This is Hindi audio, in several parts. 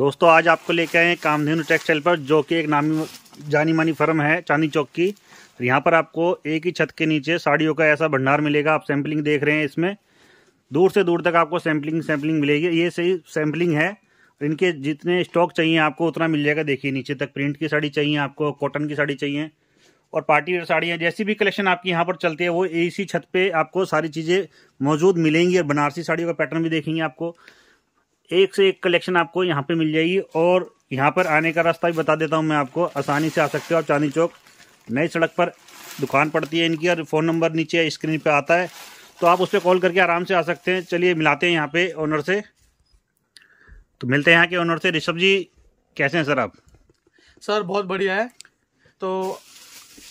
दोस्तों आज आपको लेके आए हैं कामधेनु टेक्सटाइल पर जो कि एक नामी जानी मानी फर्म है चांदी चौक की और यहाँ पर आपको एक ही छत के नीचे साड़ियों का ऐसा भंडार मिलेगा आप सैम्पलिंग देख रहे हैं इसमें दूर से दूर तक आपको सैम्पलिंग सैम्पलिंग मिलेगी ये सही सैम्पलिंग है और इनके जितने स्टॉक चाहिए आपको उतना मिल जाएगा देखिए नीचे तक प्रिंट की साड़ी चाहिए आपको कॉटन की साड़ी चाहिए और पार्टी वेयर साड़ियाँ जैसी भी कलेक्शन आपकी यहाँ पर चलती है वो इसी छत पे आपको सारी चीज़ें मौजूद मिलेंगी और बनारसी साड़ियों का पैटर्न भी देखेंगे आपको एक से एक कलेक्शन आपको यहाँ पे मिल जाएगी और यहाँ पर आने का रास्ता भी बता देता हूँ मैं आपको आसानी से आ सकते हो आप चांदी चौक नई सड़क पर दुकान पड़ती है इनकी और फ़ोन नंबर नीचे स्क्रीन पर आता है तो आप उस पर कॉल करके आराम से आ सकते हैं चलिए मिलाते हैं यहाँ पे ओनर से तो मिलते हैं यहाँ के ओनर से ऋषभ जी कैसे हैं सर आप सर बहुत बढ़िया है तो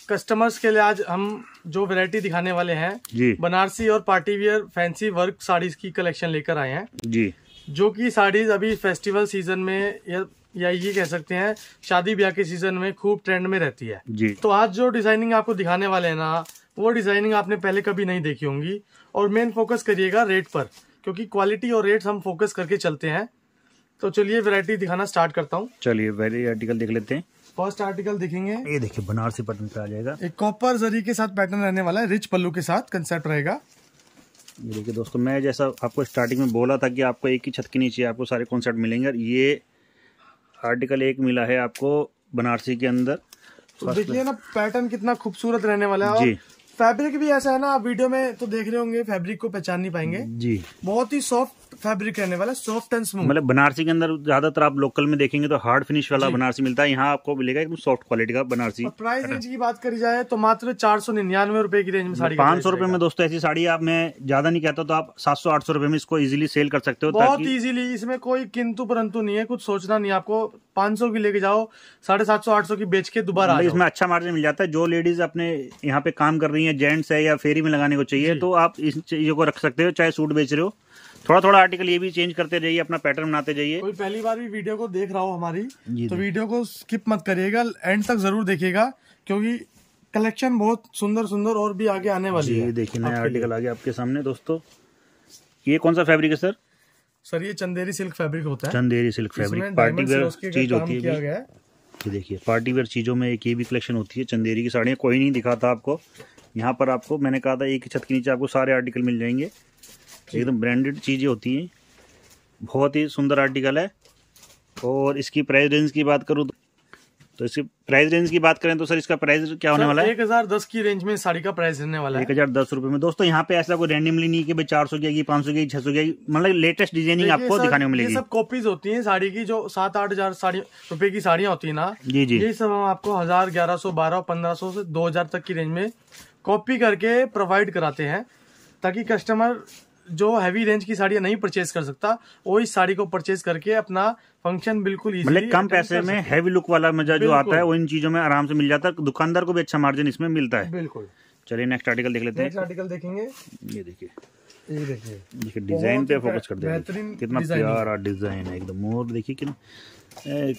कस्टमर्स के लिए आज हम जो वैरायटी दिखाने वाले हैं जी बनारसी और party wear fancy work saris की कलेक्शन लेकर आए हैं जी जो कि साड़ीज़ अभी फेस्टिवल सीजन में या या ये कह सकते हैं शादी ब्याह के सीजन में खूब ट्रेंड में रहती है जी तो आज जो डिजाइनिंग आपको दिखाने वाले हैं ना वो डिजाइनिंग आपने पहले कभी नहीं देखी होंगी और मेन फोकस करिएगा रेट पर क्योंकि क्वालिटी और रेट हम फोकस करके चलते हैं तो चलिए वैरायटी दिखाना स्टार्ट करता हूँ चलिए वेरी आर्टिकल देख लेते हैं फर्स्ट आर्टिकल देखेंगे ये देखिए बनारसी पैटर्न पे आ जाएगा एक कॉपर जरी के साथ पैटर्न रहने वाला है रिच पल्लू के साथ कंसेप्ट रहेगा ये देखिए दोस्तों मैं जैसा आपको स्टार्टिंग में बोला था कि आपको एक ही छत के नीचे आपको सारे कॉन्सेप्ट मिलेंगे ये आर्टिकल एक मिला है आपको बनारसी के अंदर तो देखिए ना पैटर्न कितना खूबसूरत रहने वाला है जी फैब्रिक भी ऐसा है ना आप वीडियो में तो देख रहे होंगे फैब्रिक को पहचान नहीं पाएंगे जी बहुत ही सॉफ्ट फैब्रिक रहने वाला सॉफ्ट एंड स्मूथ मतलब बनारसी के अंदर ज्यादातर आप लोकल में देखेंगे तो हार्ड फिनिश वाला बनारसी मिलता है यहाँ आपको मिलेगा एकदम सॉफ्ट क्वालिटी का बनारसी प्राइस अच्छा। रेंज की बात करी जाए तो मात्र चार सौ निन्यानवे रुपए की रेंज में साड़ी पांच सौ रुपए में दोस्तों ऐसी साड़ी आप मैं ज्यादा नहीं कहता तो आप सात सौ आठ सौ रुपए में इसको इजिली सेल कर सकते हो बहुत इजिली इसमें कोई किंतु परंतु नहीं है कुछ सोचना नहीं आपको पांच सौ की लेके जाओ साढ़े सात सौ आठ सौ की बेच के दोबारा मतलब इसमें अच्छा मार्जिन मिल जाता है जो लेडीज अपने यहाँ पे काम कर रही है जेंट्स है या फेरी में लगाने को चाहिए तो आप इस चीजों को रख सकते हो चाहे सूट बेच रहे हो थोड़ा थोड़ा आर्टिकल ये भी चेंज करते जाइए अपना पैटर्न बनाते जाइए कोई पहली बार भी वीडियो को देख रहा हो हमारी तो वीडियो को स्किप मत करिएगा एंड तक जरूर देखिएगा क्योंकि कलेक्शन बहुत सुंदर सुंदर और भी आगे आने वाली है देखिए नया आर्टिकल आ गया आपके सामने दोस्तों ये कौन सा फैब्रिक है सर सर ये चंदेरी सिल्क फैब्रिक होता है Chanderi silk fabric party wear चीज होती है ये देखिए पार्टी वेयर चीज़ों में एक ये भी कलेक्शन होती है चंदेरी की साड़ियाँ कोई नहीं दिखाता आपको यहाँ पर आपको मैंने कहा था एक छत के नीचे आपको सारे आर्टिकल मिल जाएंगे एकदम ब्रांडेड चीज़ें होती हैं बहुत ही सुंदर आर्टिकल है और इसकी प्राइस रेंज की बात करूँ तो-, तो इसकी प्राइस रेंज की बात करें तो सर इसका प्राइस क्या होने वाला है एक हजार दस की रेंज में साड़ी का प्राइस रहने वाला है एक हजार दस रुपए में दोस्तों यहाँ पे ऐसा कोई रेंडमली नहीं कि भाई चार सौ की आएगी पांच सौ की छह सौ की मतलब लेटेस्ट डिजाइनिंग आपको दिखाने को मिलेगी सब कॉपीज होती है साड़ी की जो सात आठ हजार रुपए की साड़ियाँ होती है ना जी जी ये सब हम आपको हजार ग्यारह सौ बारह पंद्रह सौ से दो हजार तक की रेंज में कॉपी करके प्रोवाइड कराते हैं ताकि कस्टमर जो हैवी रेंज की साड़ियाँ नहीं परचेज कर सकता वो इस साड़ी को परचेज करके अपना फंक्शन बिल्कुल मतलब कम पैसे में हैवी लुक वाला मजा जो आता है वो इन चीजों में आराम से मिल जाता है दुकानदार को भी अच्छा मार्जिन इसमें मिलता है बिल्कुल चलिए नेक्स्ट आर्टिकल देख लेते हैं नेक्स्ट आर्टिकल देखेंगे ये देखिए ये देखिए डिजाइन पे फोकस कर देते कितना प्यारा डिजाइन है एकदम मोर देखिए कितना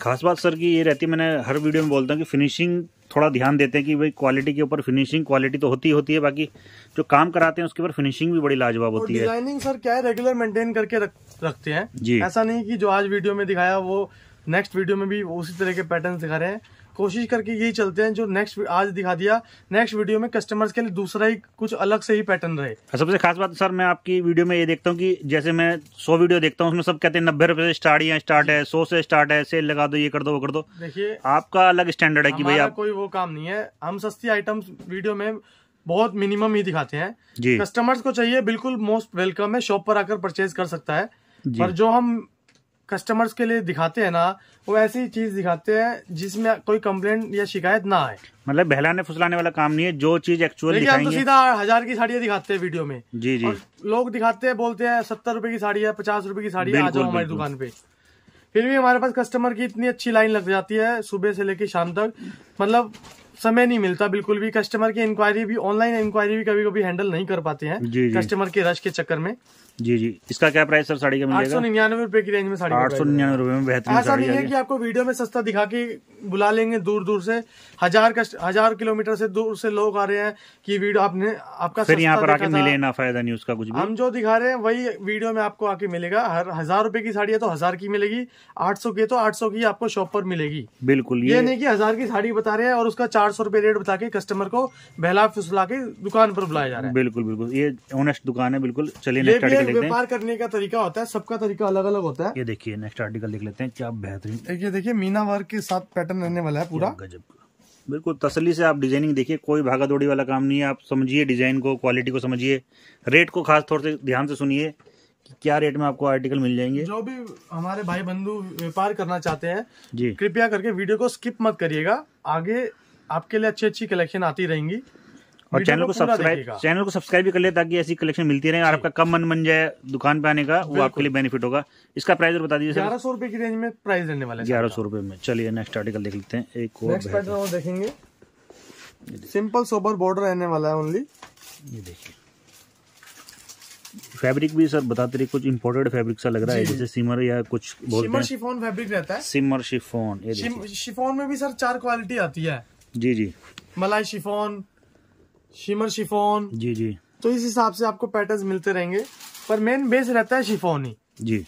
खास बात सर की ये रहती है मैंने हर वीडियो में बोलता हूँ कि फिनिशिंग थोड़ा ध्यान देते हैं कि भाई क्वालिटी के ऊपर फिनिशिंग क्वालिटी तो होती होती है बाकी जो काम कराते हैं उसके ऊपर फिनिशिंग भी बड़ी लाजवाब होती है डिजाइनिंग सर क्या है रेगुलर मेंटेन करके रख, रखते हैं जी ऐसा नहीं कि जो आज वीडियो में दिखाया वो नेक्स्ट वीडियो में भी उसी तरह के पैटर्न दिखा रहे हैं कोशिश करके यही चलते हैं जो नेक्स्ट आज दिखा दिया नेक्स्ट वीडियो में कस्टमर्स के लिए दूसरा ही कुछ अलग से ही पैटर्न रहे अच्छा, सबसे खास बात सर मैं आपकी वीडियो में ये देखता हूँ कि जैसे मैं सौ वीडियो देखता हूँ उसमें सब कहते हैं नब्बे रुपए से स्टार्ट या स्टार्ट है सौ से स्टार्ट है सेल लगा दो ये कर दो वो कर दो देखिए आपका अलग स्टैंडर्ड है कि भाई आप कोई वो काम नहीं है हम सस्ती आइटम्स वीडियो में बहुत मिनिमम ही दिखाते हैं कस्टमर्स को चाहिए बिल्कुल मोस्ट वेलकम है शॉप पर आकर परचेज कर सकता है पर जो हम कस्टमर्स के लिए दिखाते हैं ना वो ऐसी चीज दिखाते हैं जिसमें कोई कंप्लेंट या शिकायत ना आए मतलब बहलाने फुसलाने वाला काम नहीं है जो चीज एक्चुअल तो सीधा हजार की साड़ियाँ दिखाते हैं वीडियो में जी जी लोग दिखाते हैं बोलते हैं सत्तर रुपए की साड़ी है पचास रुपए की साड़ी है आ जाओ हमारी दुकान पे फिर भी हमारे पास कस्टमर की इतनी अच्छी लाइन लग जाती है सुबह से लेकर शाम तक मतलब समय नहीं मिलता बिल्कुल भी कस्टमर की इंक्वायरी भी ऑनलाइन इंक्वायरी भी कभी कभी हैंडल नहीं कर पाते हैं कस्टमर के रश के चक्कर में जी जी इसका क्या प्राइस सर साड़ी का मिलेगा आठ सौ निन्यानवे रूपए की रेंज में साड़ी आठ सौ निन्यानवे रूपए में बेहतर ऐसा नहीं है कि आपको वीडियो में सस्ता दिखा के बुला लेंगे दूर दूर से हजार कस्ट, हजार किलोमीटर से दूर से लोग आ रहे हैं कि वीडियो आपने आपका फिर यहाँ पर आके मिले ना फायदा नहीं उसका कुछ भी हम जो दिखा रहे हैं वही वीडियो में आपको आके मिलेगा हर हजार रूपए की साड़ी है तो हजार की मिलेगी आठ सौ की तो आठ सौ की आपको शॉप पर मिलेगी बिल्कुल ये नहीं की हजार की साड़ी बता रहे हैं और उसका चार सौ रूपये रेट बता के कस्टमर को बहला फुसला के दुकान पर बुलाया जा रहा है बिल्कुल बिल्कुल ये ऑनेस्ट दुकान है बिल्कुल चलिए व्यापार करने का तरीका होता है सबका तरीका अलग अलग होता है ये देखिए नेक्स्ट आर्टिकल देख लेते हैं क्या बेहतरीन ये देखिए मीना वर्ग के साथ पैटर्न रहने वाला है पूरा गजब बिल्कुल तसली से आप डिजाइनिंग देखिए कोई भागा दौड़ी वाला काम नहीं है आप समझिए डिजाइन को क्वालिटी को समझिए रेट को खास तौर से ध्यान से सुनिए क्या रेट में आपको आर्टिकल मिल जाएंगे जो भी हमारे भाई बंधु व्यापार करना चाहते हैं जी कृपया करके वीडियो को स्किप मत करिएगा आगे आपके लिए अच्छी अच्छी कलेक्शन आती रहेंगी और चैनल को सब्सक्राइब चैनल को सब्सक्राइब भी कर ले ताकि ऐसी कलेक्शन मिलती रहे और आपका कम मन बन जाए दुकान पे आने का वो आपके लिए बेनिफिट होगा इसका प्राइस बता दीजिए ग्यारह सौ रुपए की रेंज में प्राइस रहने वाला है ग्यारह सौ रुपए में चलिए नेक्स्ट आर्टिकल देख लेते हैं एक और देखेंगे सिंपल सोबर बॉर्डर रहने वाला है ओनली ये देखिए फैब्रिक भी सर बताते रहे कुछ इम्पोर्टेड फैब्रिक सा लग रहा है जैसे सिमर या कुछ सिमर शिफोन फैब्रिक रहता है सिमर शिफोन ये शिफोन में भी सर चार क्वालिटी आती है जी जी मलाई शिफोन शिमर शिफोन जी जी तो इस हिसाब से आपको पैटर्न मिलते रहेंगे पर मेन बेस रहता है शिफोन ही जी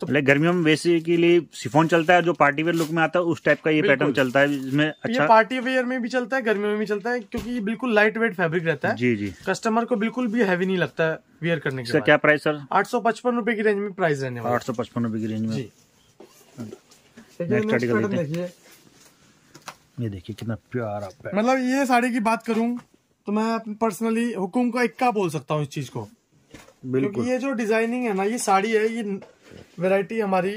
तो पहले मतलब गर्मियों में बेसिकली सिफोन चलता है जो पार्टी वेयर लुक में आता है उस टाइप का ये पैटर्न चलता है इसमें अच्छा ये पार्टी वेयर में भी चलता है गर्मियों में भी चलता है क्योंकि ये बिल्कुल लाइट वेट फैब्रिक रहता है जी जी कस्टमर को बिल्कुल भी हैवी नहीं लगता है वेयर करने के क्या प्राइस सर आठ सौ पचपन रूपए की रेंज में प्राइस रहने आठ सौ पचपन रूपए की रेंज में हाँ। ये देखिए कितना प्यारा मतलब ये साड़ी की बात करूँ तो मैं पर्सनली हुकुम का इक्का बोल सकता हूँ इस चीज को बिल्कुल ये जो डिजाइनिंग है ना ये साड़ी है ये वेराइटी हमारी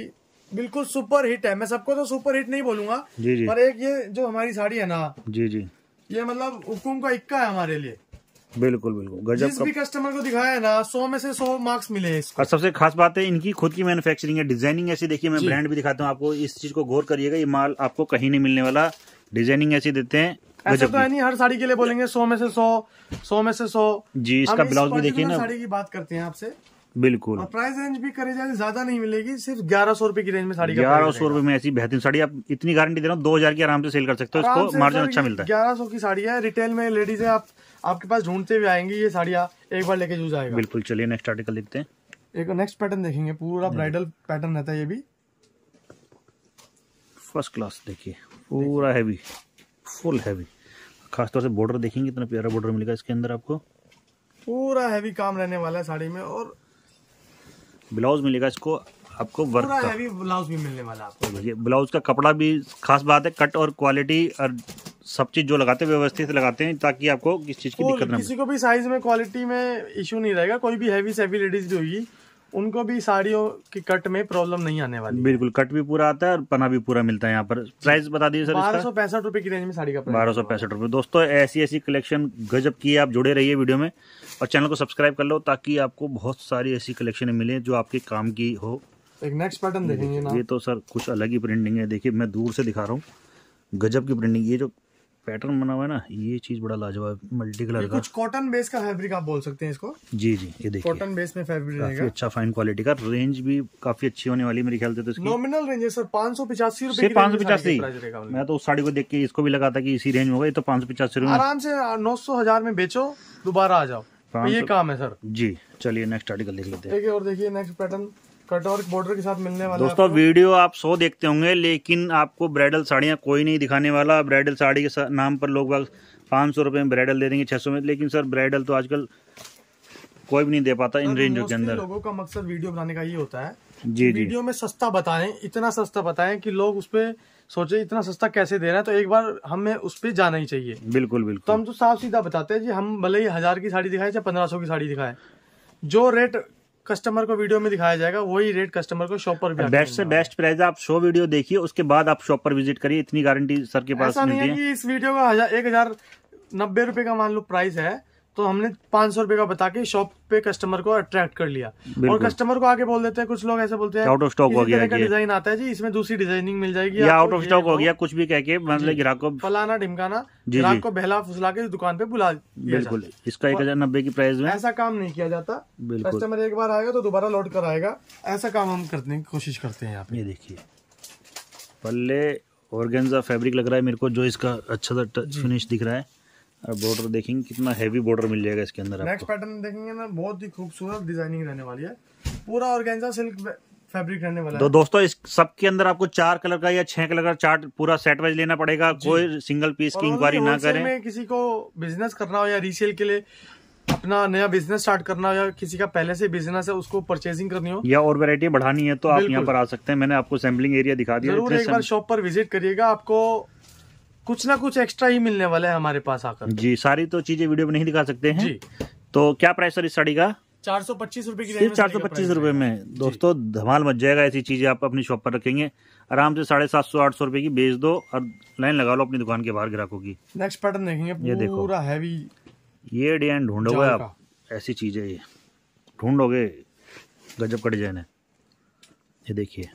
बिल्कुल सुपर हिट है मैं सबको तो सुपर हिट नहीं बोलूंगा जी जी। पर एक ये जो हमारी साड़ी है ना जी जी ये मतलब हुकुम का इक्का है हमारे लिए बिल्कुल बिल्कुल गजब जिस भी कस्टमर को दिखाया है ना सौ में से सौ मार्क्स मिले और सबसे खास बात है इनकी खुद की मैन्युफैक्चरिंग है डिजाइनिंग ऐसी देखिए मैं ब्रांड भी दिखाता हूँ आपको इस चीज को गौर करिएगा ये माल आपको कहीं नहीं मिलने वाला डिजाइनिंग ऐसी देते हैं ऐसे तो है नहीं हर साड़ी के लिए बोलेंगे सौ में से सौ सौ में से सौ जी इसका ब्लाउज भी देखिए ना साड़ी की बात करते हैं आपसे बिल्कुल और प्राइस रेंज भी करे जाए ज्यादा नहीं मिलेगी सिर्फ ग्यारह सौ रुपए की रेंज में साड़ी ग्यारह सौ रुपए में ऐसी बेहतरीन साड़ी आप इतनी गारंटी दे रहा हूँ दो हजार की आराम से सेल कर सकते हो इसको मार्जिन अच्छा मिलता है ग्यारह सौ की साड़ी है रिटेल में लेडीज है आप आपके पास ढूंढते भी आएंगे ये साड़िया एक बार लेके जूझ आएगा बिल्कुल चलिए नेक्स्ट आर्टिकल देखते हैं एक नेक्स्ट पैटर्न देखेंगे पूरा ब्राइडल पैटर्न रहता है ये भी फर्स्ट क्लास देखिए पूरा हैवी फुल हैवी खासतौर से बॉर्डर देखेंगे इतना प्यारा बॉर्डर मिलेगा इसके अंदर आपको पूरा हैवी काम रहने वाला है साड़ी में और ब्लाउज मिलेगा इसको आपको वर्क पूरा हैवी ब्लाउज भी मिलने वाला है आपको भैया ब्लाउज का कपड़ा भी खास बात है कट और क्वालिटी और सब चीज जो लगाते हैं व्यवस्थित लगाते हैं ताकि आपको किस चीज की दिक्कत ना किसी को भी साइज में क्वालिटी में इशू नहीं रहेगा कोई भी हैवी सेवी लेडीज जो होगी उनको भी साड़ियों की कट में प्रॉब्लम नहीं आने वाली बिल्कुल कट भी पूरा आता है और पना भी पूरा मिलता है यहाँ पर प्राइस बता दीजिए सर बारह सौ पैंसठ रुपए की रेंज में साड़ी का बारह सौ पैंसठ रुपए दोस्तों ऐसी ऐसी कलेक्शन गजब की आप जुड़े रहिए वीडियो में और चैनल को सब्सक्राइब कर लो ताकि आपको बहुत सारी ऐसी कलेक्शन मिले जो आपके काम की हो एक नेक्स्ट पैटर्न देखेंगे ये तो सर कुछ अलग ही प्रिंटिंग है देखिये मैं दूर से दिखा रहा हूँ गजब की प्रिंटिंग ये जो पैटर्न बना हुआ है ना ये चीज बड़ा लाजवाब मल्टी कलर का कुछ कॉटन बेस का फैब्रिक आप बोल सकते हैं इसको जी जी ये देखिए कॉटन बेस में फैब्रिक काफी अच्छा फाइन क्वालिटी का रेंज भी काफी अच्छी होने वाली मेरे ख्याल से तो इसकी नॉमिनल रेंज है सर पांच सौ पचासी रूपए पाँच सौ पचासी मैं तो उस साड़ी को देख के इसको भी लगा था की इसी रेंज में होगा ये तो पाँच सौ पचासी रूपए आराम से नौ सौ हजार में बेचो दोबारा आ जाओ तो ये काम है सर जी चलिए नेक्स्ट आर्टिकल देख लेते हैं और देखिए नेक्स्ट पैटर्न कट और बॉर्डर के साथ मिलने वाला दोस्तों वीडियो आप सो देखते होंगे लेकिन आपको ब्राइडल साड़ियाँ कोई नहीं दिखाने वाला ब्राइडल साड़ी के नाम पर लोग पाँच सौ रुपये में ब्राइडल दे देंगे छः सौ में लेकिन सर ब्राइडल तो आजकल कोई भी नहीं दे पाता इन रेंजों के अंदर लोगों का मकसद वीडियो बनाने का ये होता है जी वीडियो में सस्ता बताएं इतना सस्ता बताएं कि लोग उस पर सोचे इतना सस्ता कैसे दे रहे हैं तो एक बार हमें उस पर जाना ही चाहिए बिल्कुल बिल्कुल तो हम तो साफ सीधा बताते हैं जी हम भले ही हजार की साड़ी दिखाएं चाहे पंद्रह की साड़ी दिखाएं जो रेट कस्टमर को वीडियो में दिखाया जाएगा वही रेट कस्टमर को शॉप पर बेस्ट से बेस्ट प्राइस आप शो वीडियो देखिए उसके बाद आप शॉप पर विजिट करिए इतनी गारंटी सर के पास ऐसा नहीं है कि इस वीडियो का एक हजार नब्बे रुपए का मान लो प्राइस है तो हमने पांच सौ रुपए का बता के शॉप पे कस्टमर को अट्रैक्ट कर लिया और कस्टमर को आगे बोल देते हैं कुछ लोग ऐसे बोलते हैं आउट ऑफ स्टॉक हो गया डिजाइन आता है जी इसमें दूसरी डिजाइनिंग मिल जाएगी या आउट ऑफ स्टॉक हो गया कुछ भी कह के मतलब ग्राहक को फलाना ढिमकाना ग्राहक को बहला फुसला के दुकान पे बुला बिल्कुल इसका एक हजार नब्बे की प्राइस में ऐसा काम नहीं किया जाता कस्टमर एक बार आएगा तो दोबारा लौट कर आएगा ऐसा काम हम करने की कोशिश करते हैं यहाँ पे देखिए पल्ले ऑर्गेन्जा फैब्रिक लग रहा है मेरे को जो इसका अच्छा सा टच फिनिश दिख रहा है और बॉर्डर देखेंगे कितना हैवी बॉर्डर मिल जाएगा इसके अंदर नेक्स्ट पैटर्न देखेंगे ना बहुत ही खूबसूरत डिजाइनिंग रहने वाली है पूरा ऑर्गेन्जा सिल्क फैब्रिक रहने वाला तो दोस्तों इस सबके अंदर आपको चार कलर का या छह कलर का चार्ट पूरा सेट वाइज लेना पड़ेगा कोई सिंगल पीस की इंक्वायरी ना करें किसी को बिजनेस करना हो या रीसेल के लिए अपना नया बिजनेस स्टार्ट करना हो या किसी का पहले से बिजनेस है उसको परचेजिंग करनी हो या और वेरायटी बढ़ानी है तो आप यहाँ पर आ सकते हैं मैंने आपको सैम्पलिंग एरिया दिखा दिया जरूर एक बार शॉप पर विजिट करिएगा आपको कुछ ना कुछ एक्स्ट्रा ही मिलने वाला है हमारे पास आकर जी सारी तो चीजें वीडियो में नहीं दिखा सकते हैं जी तो क्या प्राइस सर इस साड़ी का चार सौ पच्चीस रूपए की सिर्फ चार सौ पच्चीस रूपए में दोस्तों धमाल मच जाएगा ऐसी चीजें आप अपनी शॉप पर रखेंगे आराम से साढ़े सात सौ आठ सौ रूपये की बेच दो और लाइन लगा लो अपनी दुकान के बाहर ग्राहकों की नेक्स्ट पैटर्न देखेंगे ये देखो पूरा हैवी ये डिजाइन ढूंढोगे आप ऐसी चीज है ये ढूंढोगे गजब का डिजाइन है ये देखिए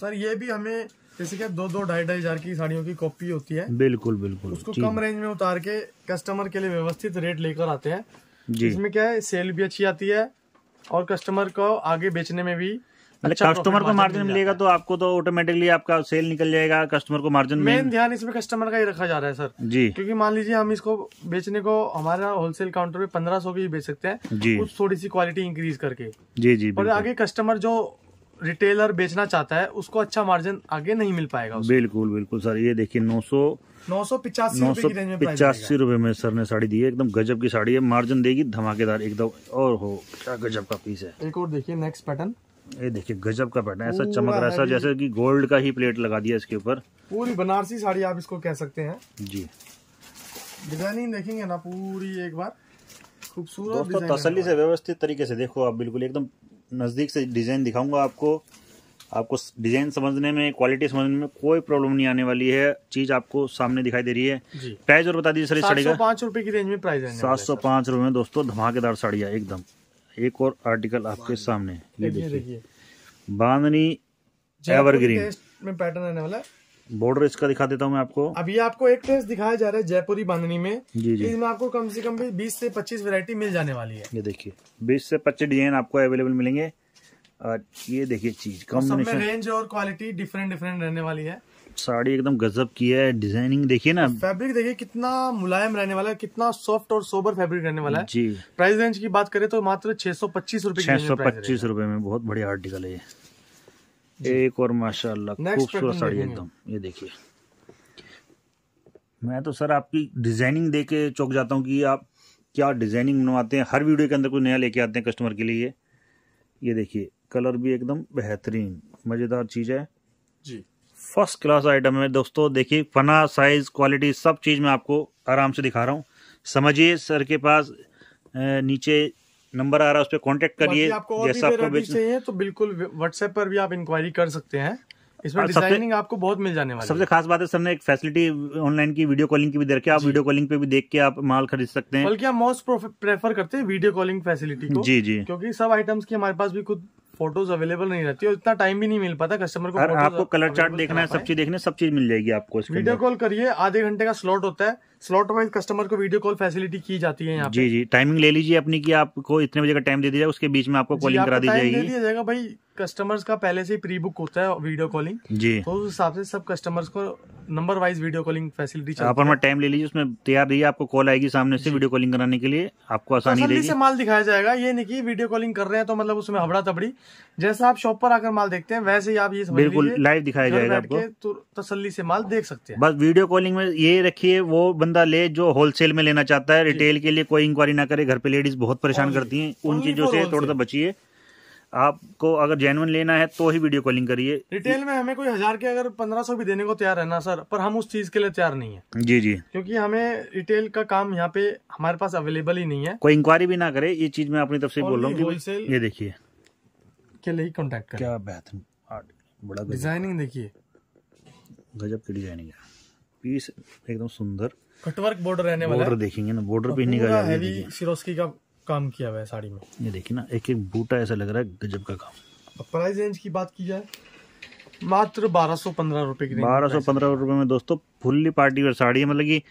सर ये भी हमें जैसे क्या दो दो ढाई ढाई हजार की साड़ियों की कॉपी होती है बिल्कुल बिल्कुल उसको कम रेंज में उतार के कस्टमर के लिए व्यवस्थित रेट लेकर आते हैं इसमें क्या है सेल भी अच्छी आती है और कस्टमर को आगे बेचने में भी मतलब अच्छा कस्टमर को मार्जिन मिलेगा तो आपको तो ऑटोमेटिकली आपका सेल निकल जाएगा कस्टमर को मार्जिन मेन ध्यान इसमें कस्टमर का ही रखा जा रहा है सर जी क्योंकि मान लीजिए हम इसको बेचने को हमारा होलसेल काउंटर पे पंद्रह सौ की बेच सकते हैं जी कुछ थोड़ी सी क्वालिटी इंक्रीज करके जी जी और आगे कस्टमर जो रिटेलर बेचना चाहता है उसको अच्छा मार्जिन आगे नहीं मिल पाएगा बिल्कुल बिल्कुल सर ये देखिए नौ सौ नौ सौ पिचासी रूपए में सर ने साड़ी दी है एकदम गजब की साड़ी है मार्जिन देगी धमाकेदार एकदम और हो क्या गजब का पीस है एक और देखिए नेक्स्ट पैटर्न ये देखिए गजब का पैटर्न ऐसा चमक रहा है जैसे कि गोल्ड का ही प्लेट लगा दिया इसके ऊपर पूरी बनारसी साड़ी आप इसको कह सकते हैं जी डिजाइनिंग देखेंगे ना पूरी एक बार खूबसूरत तसली से व्यवस्थित तरीके से देखो आप बिल्कुल एकदम नज़दीक से डिज़ाइन दिखाऊंगा आपको आपको डिज़ाइन समझने में क्वालिटी समझने में कोई प्रॉब्लम नहीं आने वाली है चीज़ आपको सामने दिखाई दे रही है प्राइस और बता दीजिए सर साड़ी का पाँच रुपये की रेंज में प्राइस है सात सौ पाँच रुपये में दोस्तों धमाकेदार साड़ियाँ एकदम एक और आर्टिकल आपके सामने बांधनी एवरग्रीन में पैटर्न आने वाला बॉर्डर इसका दिखा देता हूँ मैं आपको अभी आपको एक ड्रेस दिखाया जा रहा है जयपुरी बांधनी में जी जी इसमें आपको कम से कम भी बीस से पच्चीस वेरायटी मिल जाने वाली है ये देखिए बीस से पच्चीस डिजाइन आपको अवेलेबल मिलेंगे ये देखिए चीज कॉम्बिनेशन रेंज और क्वालिटी डिफरेंट डिफरेंट रहने वाली है साड़ी एकदम गजब की है डिजाइनिंग देखिए ना फैब्रिक देखिए कितना मुलायम रहने वाला है कितना सॉफ्ट और सोबर फैब्रिक रहने वाला है जी प्राइस रेंज की बात करें तो मात्र छह सौ पच्चीस रूपए छह सौ पच्चीस रूपए में बहुत बढ़िया आर्टिकल है एक और माशाल्लाह खूबसूरत साड़ी एकदम ये देखिए मैं तो सर आपकी डिजाइनिंग दे के चौक जाता हूँ कि आप क्या डिजाइनिंग बनवाते हैं हर वीडियो के अंदर कुछ नया लेके आते हैं कस्टमर के लिए ये देखिए कलर भी एकदम बेहतरीन मज़ेदार चीज़ है जी फर्स्ट क्लास आइटम है दोस्तों देखिए फना साइज़ क्वालिटी सब चीज़ मैं आपको आराम से दिखा रहा हूँ समझिए सर के पास नीचे नंबर आ रहा है उस पर कॉन्टेक्ट करिए आपको जैसा आपको चाहिए तो बिल्कुल व्हाट्सएप पर भी आप इंक्वायरी कर सकते हैं इसमें डिजाइनिंग आपको बहुत मिल जाने वाली सबसे खास बात है सर ने एक फैसिलिटी ऑनलाइन की वीडियो कॉलिंग की भी दे रखी है आप वीडियो कॉलिंग पे भी देख के आप माल खरीद सकते हैं बल्कि हम मोस्ट प्रेफर करते हैं वीडियो कॉलिंग फैसिलिटी को जी जी क्योंकि सब आइटम्स की हमारे पास भी खुद फोटोज अवेलेबल नहीं रहती और इतना टाइम भी नहीं मिल पाता कस्टमर को आपको कलर चार्ट देखना है सब चीज देखना सब चीज मिल जाएगी आपको वीडियो कॉल करिए आधे घंटे का स्लॉट होता है स्लॉट वाइज कस्टमर को वीडियो कॉल फैसिलिटी की जाती है यहाँ जी जी टाइमिंग ले लीजिए अपनी की आपको इतने बजे का टाइम दे दिया जाए उसके बीच में आपको कॉलिंग करा दी जाएगी दिया जाएगा भाई कस्टमर्स का पहले से ही प्री बुक होता है वीडियो कॉलिंग जी तो उस हिसाब से सब कस्टमर्स को number wise video calling facility आप अपना टाइम ले लीजिए उसमें तैयार रहिए आपको कॉल आएगी सामने से वीडियो कॉलिंग कराने के लिए आपको आसानी तो से माल दिखाया जाएगा ये नहीं कि वीडियो कॉलिंग कर रहे हैं तो मतलब उसमें हबड़ा तबड़ी जैसा आप शॉप पर आकर माल देखते हैं वैसे ही आप ये बिल्कुल लाइव दिखाया जाएगा आपको तसल्ली से माल देख सकते हैं बस वीडियो कॉलिंग में ये रखिए वो बंदा बंदा ले जो होलसेल में लेना चाहता है रिटेल के लिए कोई इंक्वायरी ना करे घर पे लेडीज बहुत परेशान करती हैं उन चीजों से थोड़ा सा बचिए आपको अगर जेनुअन लेना है तो ही वीडियो कॉलिंग करिए रिटेल में हमें कोई हजार के अगर पंद्रह सौ भी देने को तैयार है ना सर पर हम उस चीज के लिए तैयार नहीं है जी जी क्योंकि हमें रिटेल का काम यहाँ पे हमारे पास अवेलेबल ही नहीं है कोई इंक्वायरी भी ना करे ये चीज मैं अपनी तरफ से बोल रहा हूँ ये देखिए के लिए ही कॉन्टेक्ट कर क्या बेहतरीन बड़ा डिजाइनिंग देखिए गजब की डिजाइनिंग है पीस एकदम सुंदर कटवर्क बॉर्डर रहने वाला बॉर्डर देखेंगे ना बॉर्डर पे निकाला सिरोस्की का काम किया हुआ है साड़ी में ये देखिए ना एक एक बूटा ऐसा लग रहा है गजब का काम अब प्राइस रेंज की बात की जाए मात्र बारह सौ पंद्रह रुपए की बारह सौ पंद्रह रुपए में दोस्तों फुल्ली पार्टी वेयर साड़ी है मतलब कि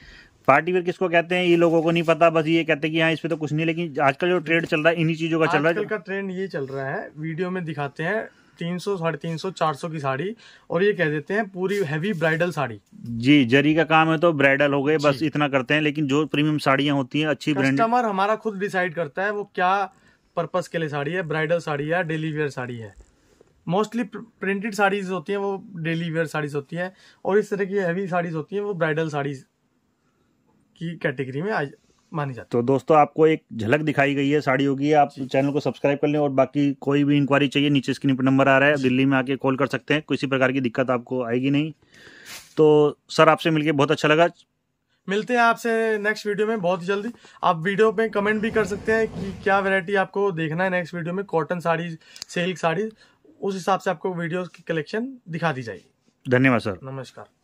पार्टी वेयर किसको कहते हैं ये लोगों को नहीं पता बस ये कहते हैं कि हाँ इस पे तो कुछ नहीं लेकिन आजकल जो ट्रेंड चल रहा है इन्हीं चीजों का चल रहा है आजकल का ट्रेंड ये चल रहा है वीडियो में दिखाते हैं तीन सौ साढ़े तीन सौ चार सौ की साड़ी और ये कह देते हैं पूरी हैवी ब्राइडल साड़ी जी जरी का काम है तो ब्राइडल हो गए बस इतना करते हैं लेकिन जो प्रीमियम साड़ियाँ होती हैं अच्छी कस्टमर हमारा खुद डिसाइड करता है वो क्या पर्पज के लिए साड़ी है ब्राइडल साड़ी है डेली वेयर साड़ी है मोस्टली प्रिंटेड साड़ीज होती हैं वो डेली वेयर साड़ीज होती हैं और इस तरह की हैवी साड़ीज होती हैं वो ब्राइडल साड़ीज की कैटेगरी में आ मानी जाती तो है तो दोस्तों आपको एक झलक दिखाई गई है साड़ी होगी आप चैनल को सब्सक्राइब कर लें और बाकी कोई भी इंक्वायरी चाहिए नीचे स्क्रीन पर नंबर आ रहा है दिल्ली में आके कॉल कर सकते हैं किसी प्रकार की दिक्कत आपको आएगी नहीं तो सर आपसे मिलकर बहुत अच्छा लगा मिलते हैं आपसे नेक्स्ट वीडियो में बहुत जल्दी आप वीडियो पे कमेंट भी कर सकते हैं कि क्या वैरायटी आपको देखना है नेक्स्ट वीडियो में कॉटन साड़ी सिल्क साड़ी उस हिसाब से आपको वीडियोस की कलेक्शन दिखा दी जाएगी धन्यवाद सर नमस्कार